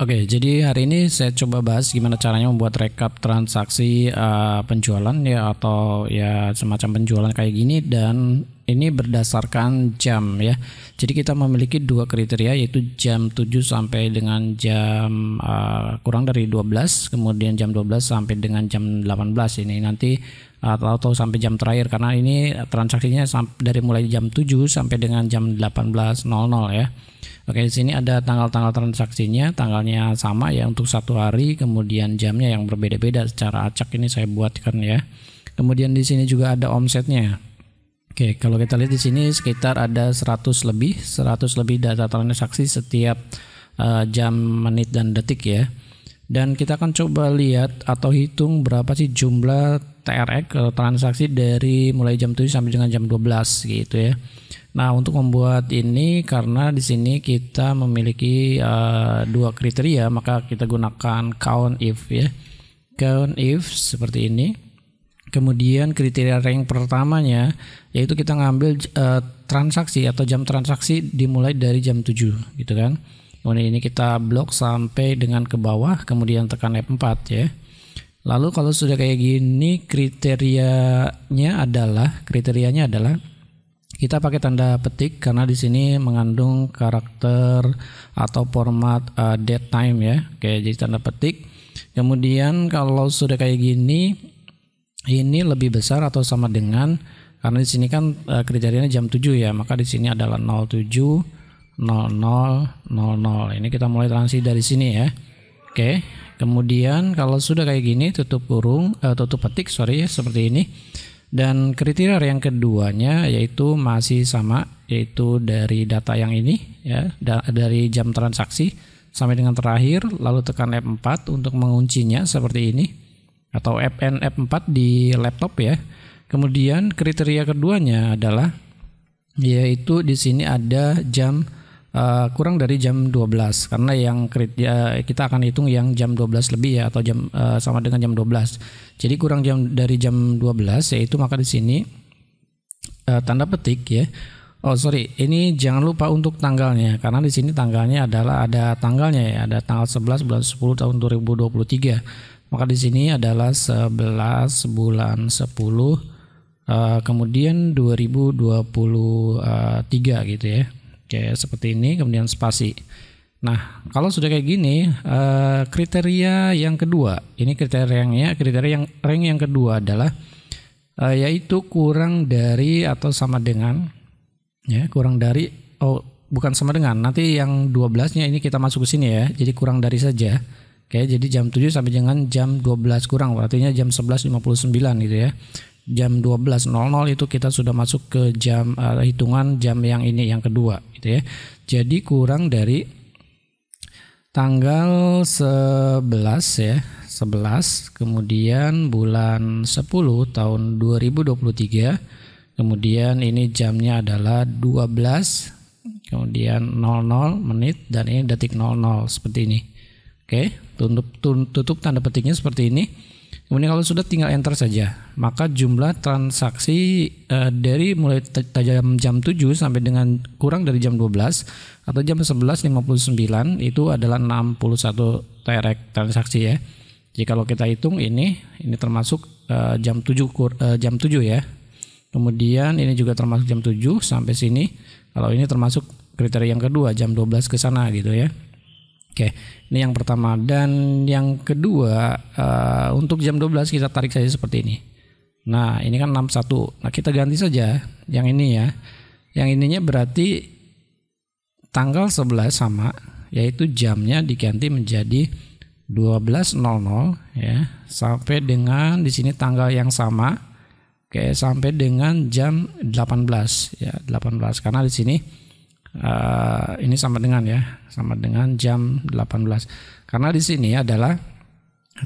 Oke, jadi hari ini saya coba bahas gimana caranya membuat rekap transaksi uh, penjualan ya atau ya semacam penjualan kayak gini dan ini berdasarkan jam ya. Jadi kita memiliki dua kriteria yaitu jam 7 sampai dengan jam uh, kurang dari 12, kemudian jam 12 sampai dengan jam 18 ini nanti atau, eh, atau sampai jam terakhir karena ini transaksinya dari mulai jam 7 sampai dengan jam 18.00 ya. Oke, di sini ada tanggal-tanggal transaksinya, tanggalnya sama ya untuk satu hari, kemudian jamnya yang berbeda-beda secara acak ini saya buatkan ya. Kemudian di sini juga ada omsetnya. Oke, kalau kita lihat di sini sekitar ada 100 lebih, 100 lebih data transaksi setiap uh, jam, menit dan detik ya. Dan kita akan coba lihat atau hitung berapa sih jumlah TRX eh, transaksi dari mulai jam 7 sampai dengan jam 12 gitu ya. Nah, untuk membuat ini karena di sini kita memiliki uh, dua kriteria, maka kita gunakan count if ya. Count if seperti ini. Kemudian kriteria rank pertamanya yaitu kita ngambil uh, transaksi atau jam transaksi dimulai dari jam 7 gitu kan. Kemudian ini kita blok sampai dengan ke bawah, kemudian tekan F4 ya. Lalu kalau sudah kayak gini kriterianya adalah kriterianya adalah kita pakai tanda petik karena di sini mengandung karakter atau format uh, eh, date time ya. Oke, jadi tanda petik. Kemudian kalau sudah kayak gini ini lebih besar atau sama dengan karena di sini kan uh, kriterianya jam 7 ya, maka di sini adalah 07 00 00. Ini kita mulai transisi dari sini ya. Oke, Kemudian kalau sudah kayak gini tutup kurung uh, tutup petik sorry seperti ini. Dan kriteria yang keduanya yaitu masih sama yaitu dari data yang ini ya da dari jam transaksi sampai dengan terakhir lalu tekan F4 untuk menguncinya seperti ini atau Fn F4 di laptop ya. Kemudian kriteria keduanya adalah yaitu di sini ada jam Eh, kurang dari jam 12 karena yang ya, kita akan hitung yang jam 12 lebih ya atau jam eh, sama dengan jam 12. Jadi kurang jam dari jam 12 yaitu maka di sini eh, tanda petik ya. Oh sorry, ini jangan lupa untuk tanggalnya karena di sini tanggalnya adalah ada tanggalnya ya, ada tanggal 11 bulan 10 tahun 2023. Maka di sini adalah 11 bulan 10 uh, kemudian 2023 gitu ya. Oke, seperti ini kemudian spasi. Nah, kalau sudah kayak gini, eh, kriteria yang kedua, ini kriteria yang ya, kriteria yang ring yang kedua adalah eh, yaitu kurang dari atau sama dengan, ya kurang dari, oh bukan sama dengan, nanti yang 12-nya ini kita masuk ke sini ya, jadi kurang dari saja. Oke, jadi jam 7 sampai dengan jam 12 kurang, artinya jam 11.59 gitu ya jam 12.00 itu kita sudah masuk ke jam uh, hitungan jam yang ini yang kedua gitu ya. Jadi kurang dari tanggal 11 ya, 11 kemudian bulan 10 tahun 2023 kemudian ini jamnya adalah 12 kemudian 00 menit dan ini detik 00 seperti ini. Oke, tutup tutup tanda petiknya seperti ini. Kemudian kalau sudah tinggal enter saja, maka jumlah transaksi uh, dari mulai tajam jam 7 sampai dengan kurang dari jam 12 atau jam 11.59 itu adalah 61 terek transaksi ya. Jadi kalau kita hitung ini ini termasuk uh, jam 7 uh, eh, jam 7 ya. Kemudian ini juga termasuk jam 7 sampai sini. Kalau ini termasuk kriteria yang kedua jam 12 ke sana gitu ya. Oke, ini yang pertama dan yang kedua uh, untuk jam 12 kita tarik saja seperti ini. Nah, ini kan 61. Nah, kita ganti saja yang ini ya. Yang ininya berarti tanggal 11 sama yaitu jamnya diganti menjadi 12.00 ya sampai dengan di sini tanggal yang sama oke sampai dengan jam 18 ya 18 karena di sini Eh, ini sama dengan ya, sama dengan jam 18. Karena di sini adalah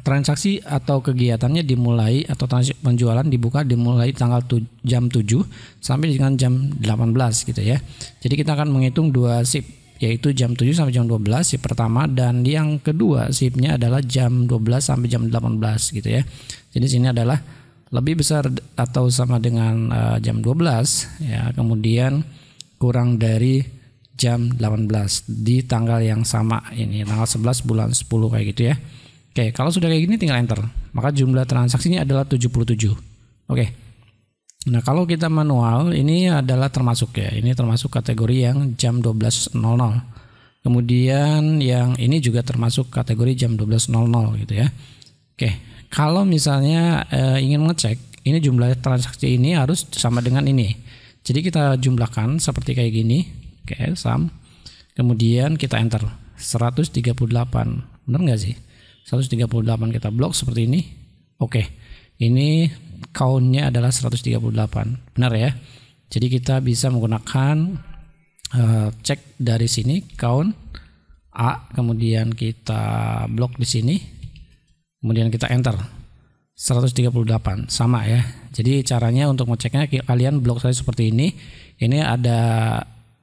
transaksi atau kegiatannya dimulai atau penjualan dibuka dimulai tanggal tu, jam 7 sampai dengan jam 18 gitu ya. Jadi kita akan menghitung dua sip yaitu jam 7 sampai jam 12 sip pertama dan yang kedua sipnya adalah jam 12 sampai jam 18 gitu ya. Jadi sini adalah lebih besar atau sama dengan uh, jam 12 ya. Kemudian kurang dari jam 18 di tanggal yang sama ini tanggal 11 bulan 10 kayak gitu ya. Oke, kalau sudah kayak gini tinggal enter. Maka jumlah transaksinya adalah 77. Oke. Nah, kalau kita manual ini adalah termasuk ya. Ini termasuk kategori yang jam 12.00. Kemudian yang ini juga termasuk kategori jam 12.00 gitu ya. Oke, kalau misalnya e, ingin mengecek ini jumlah transaksi ini harus sama dengan ini jadi kita jumlahkan seperti kayak gini. Oke, okay, sum. Kemudian kita enter 138. Benar nggak sih? 138 kita blok seperti ini. Oke. Okay. Ini countnya adalah 138. Benar ya? Jadi kita bisa menggunakan uh, cek dari sini count A kemudian kita blok di sini. Kemudian kita enter 138 sama ya. Jadi caranya untuk ngeceknya kalian blog saya seperti ini. Ini ada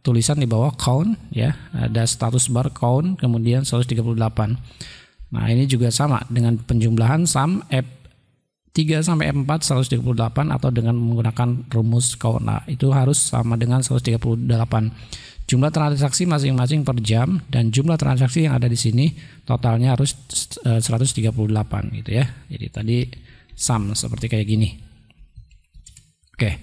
tulisan di bawah count ya, ada status bar count kemudian 138. Nah, ini juga sama dengan penjumlahan sum F3 sampai F4 138 atau dengan menggunakan rumus count. Nah, itu harus sama dengan 138 jumlah transaksi masing-masing per jam dan jumlah transaksi yang ada di sini totalnya harus 138 eh, gitu ya. Jadi tadi sum seperti kayak gini. Oke.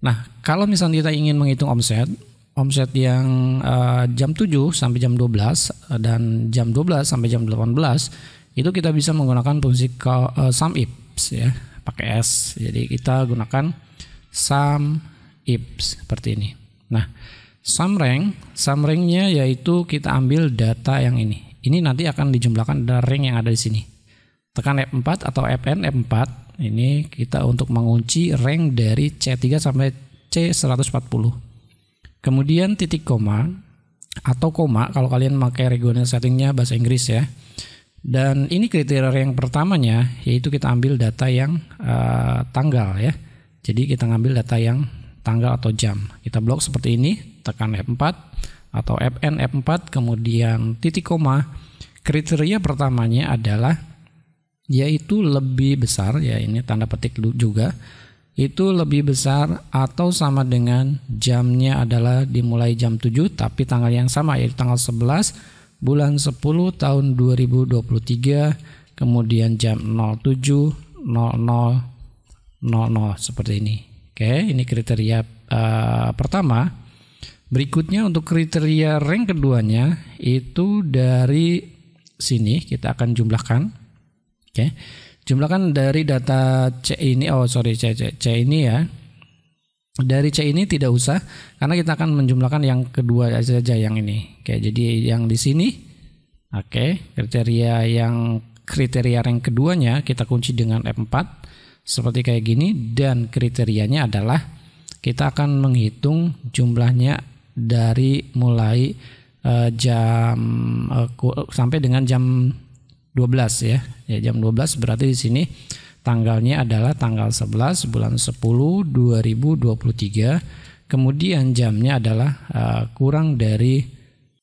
Nah, kalau misalnya kita ingin menghitung omset, omset yang eh, jam 7 sampai jam 12 eh, dan jam 12 sampai jam 18 itu kita bisa menggunakan fungsi uh, sum ips ya, pakai s. Jadi kita gunakan sum ips seperti ini. Nah, Samreng, samrengnya yaitu kita ambil data yang ini. Ini nanti akan dijumlahkan dari ring yang ada di sini. Tekan F4 atau Fn F4. Ini kita untuk mengunci rank dari C3 sampai C140. Kemudian titik koma atau koma kalau kalian pakai regional settingnya bahasa Inggris ya. Dan ini kriteria yang pertamanya yaitu kita ambil data yang uh, tanggal ya. Jadi kita ngambil data yang tanggal atau jam. Kita blok seperti ini, tekan F4 atau Fn F4 kemudian titik koma. Kriteria pertamanya adalah yaitu lebih besar ya ini tanda petik juga itu lebih besar atau sama dengan jamnya adalah dimulai jam 7 tapi tanggal yang sama yaitu tanggal 11 bulan 10 tahun 2023 kemudian jam 07 00 00 seperti ini. Oke, ini kriteria uh, pertama. Berikutnya untuk kriteria rank keduanya itu dari sini kita akan jumlahkan. Oke. Okay. Jumlahkan dari data C ini oh sorry C, C, C ini ya. Dari C ini tidak usah karena kita akan menjumlahkan yang kedua saja yang ini. Oke, okay, jadi yang di sini oke, okay, kriteria yang kriteria rank keduanya kita kunci dengan F4 seperti kayak gini dan kriterianya adalah kita akan menghitung jumlahnya dari mulai uh, jam uh, sampai dengan jam 12 ya. ya jam 12 berarti di sini tanggalnya adalah tanggal 11 bulan 10 2023 kemudian jamnya adalah uh, kurang dari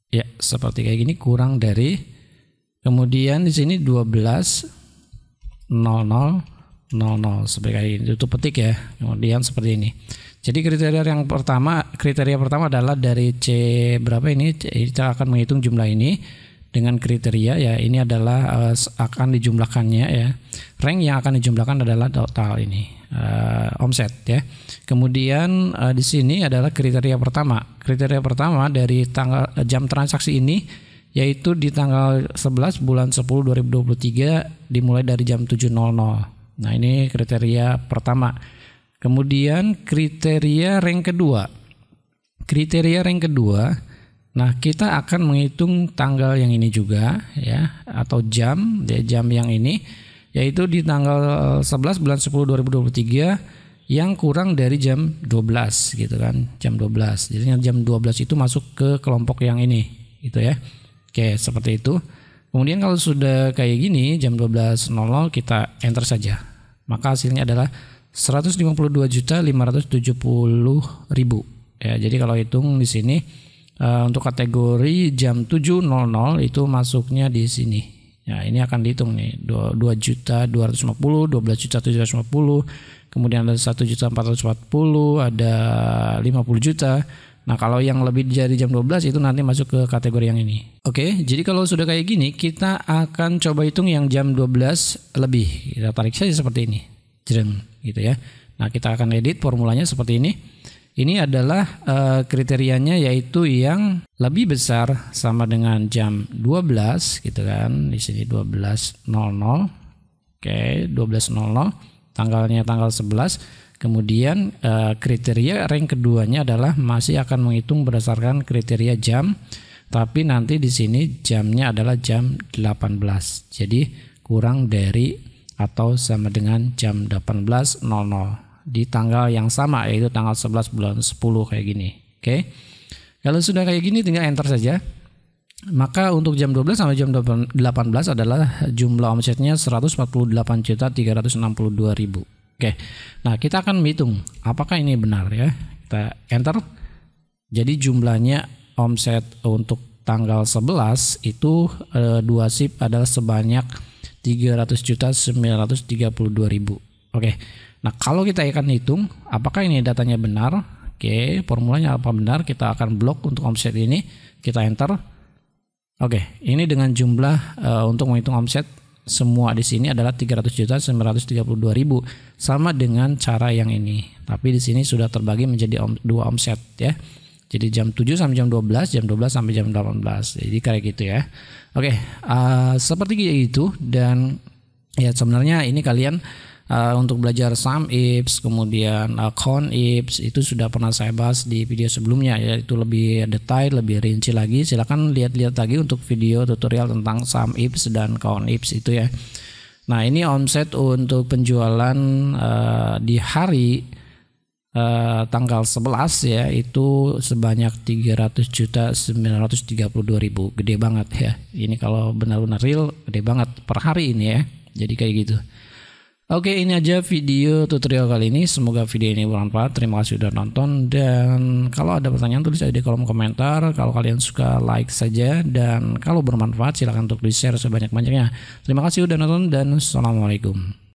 ya seperti kayak gini kurang dari kemudian di sini 12 00 00 seperti kayak gini, tutup petik ya kemudian seperti ini jadi kriteria yang pertama, kriteria pertama adalah dari C berapa ini kita akan menghitung jumlah ini dengan kriteria ya ini adalah uh, akan dijumlahkannya ya. Rank yang akan dijumlahkan adalah total ini uh, omset ya. Kemudian uh, di sini adalah kriteria pertama. Kriteria pertama dari tanggal jam transaksi ini yaitu di tanggal 11 bulan 10 2023 dimulai dari jam 7.00. Nah, ini kriteria pertama. Kemudian kriteria rank kedua. Kriteria rank kedua, nah kita akan menghitung tanggal yang ini juga ya atau jam, ya jam yang ini yaitu di tanggal 11 bulan 10 2023 yang kurang dari jam 12 gitu kan, jam 12. Jadi jam 12 itu masuk ke kelompok yang ini gitu ya. Oke, seperti itu. Kemudian kalau sudah kayak gini jam 12.00 kita enter saja. Maka hasilnya adalah 152.570.000. Ya, jadi kalau hitung di sini uh, untuk kategori jam 7.00 itu masuknya di sini. Ya, ini akan dihitung nih 2, 2 juta 250, 12 juta 750, kemudian ada 1 juta 440, ada 50 juta. Nah, kalau yang lebih dari jam 12 itu nanti masuk ke kategori yang ini. Oke, jadi kalau sudah kayak gini, kita akan coba hitung yang jam 12 lebih. Kita tarik saja seperti ini jreng gitu ya. Nah, kita akan edit formulanya seperti ini. Ini adalah e, kriterianya yaitu yang lebih besar sama dengan jam 12 gitu kan. Di sini 12.00. Oke, 12.00 tanggalnya tanggal 11. Kemudian e, kriteria rank keduanya adalah masih akan menghitung berdasarkan kriteria jam tapi nanti di sini jamnya adalah jam 18. Jadi kurang dari atau sama dengan jam 18.00 di tanggal yang sama yaitu tanggal 11 bulan 10 kayak gini. Oke. Okay? Kalau sudah kayak gini tinggal enter saja. Maka untuk jam 12 sampai jam 18 adalah jumlah omsetnya 148.362.000. Oke. Nah, kita akan menghitung apakah ini benar ya. Kita enter. Jadi jumlahnya omset untuk tanggal 11 itu e, dua sip adalah sebanyak 300 juta 932 ribu. Oke. Nah, kalau kita akan hitung apakah ini datanya benar? Oke, formulanya apa benar? Kita akan blok untuk omset ini, kita enter. Oke, ini dengan jumlah uh, untuk menghitung omset semua di sini adalah 300 juta 932 ribu sama dengan cara yang ini. Tapi di sini sudah terbagi menjadi om, dua omset ya. Jadi jam 7 sampai jam 12, jam 12 sampai jam 18. Jadi kayak gitu ya. Oke, okay, uh, eh, seperti itu dan ya sebenarnya ini kalian uh, untuk belajar sum ifs kemudian uh, eh, con ifs itu sudah pernah saya bahas di video sebelumnya ya. Itu lebih detail lebih rinci lagi silakan lihat-lihat lagi untuk video tutorial tentang sum ifs dan con ifs itu ya nah ini omset untuk penjualan uh, di hari eh, tanggal 11 ya itu sebanyak 300 juta 932 ribu gede banget ya ini kalau benar-benar real gede banget per hari ini ya jadi kayak gitu Oke ini aja video tutorial kali ini Semoga video ini bermanfaat Terima kasih sudah nonton Dan kalau ada pertanyaan tulis aja di kolom komentar Kalau kalian suka like saja Dan kalau bermanfaat silahkan untuk di share sebanyak-banyaknya Terima kasih sudah nonton dan Assalamualaikum